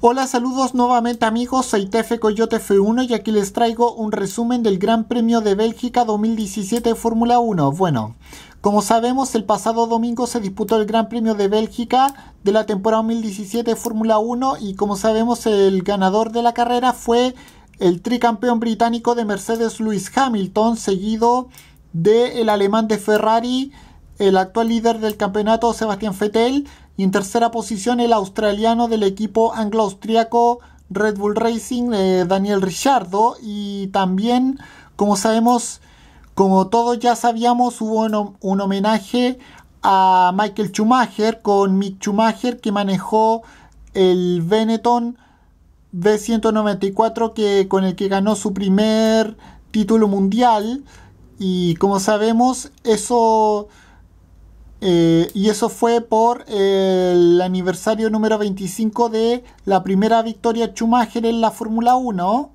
Hola, saludos nuevamente amigos, soy TF Coyote F1 y aquí les traigo un resumen del Gran Premio de Bélgica 2017 Fórmula 1. Bueno, como sabemos, el pasado domingo se disputó el Gran Premio de Bélgica de la temporada 2017 Fórmula 1 y como sabemos el ganador de la carrera fue el tricampeón británico de Mercedes Lewis Hamilton, seguido del alemán de Ferrari, el actual líder del campeonato Sebastián Vettel y en tercera posición el australiano del equipo anglo-austriaco Red Bull Racing, eh, Daniel Ricciardo. Y también, como sabemos, como todos ya sabíamos, hubo un, homenaje a Michael Schumacher con Mick Schumacher que manejó el Benetton B194 que, con el que ganó su primer título mundial. Y como sabemos, eso eh, y eso fue por el aniversario número 25 de la primera victoria Schumacher en la Fórmula 1.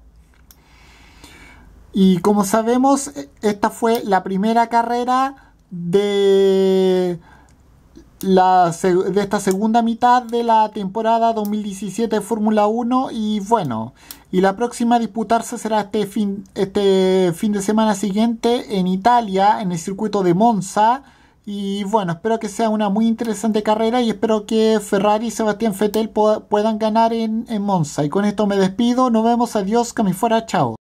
Y como sabemos, esta fue la primera carrera de, de esta segunda mitad de la temporada 2017 de Fórmula 1. Y bueno, y la próxima a disputarse será este este fin de semana siguiente en Italia, en el circuito de Monza y bueno, espero que sea una muy interesante carrera y espero que Ferrari y Sebastián Fettel puedan ganar en, Monza. Y con esto me despido, nos vemos, adiós, que me fuera, chao.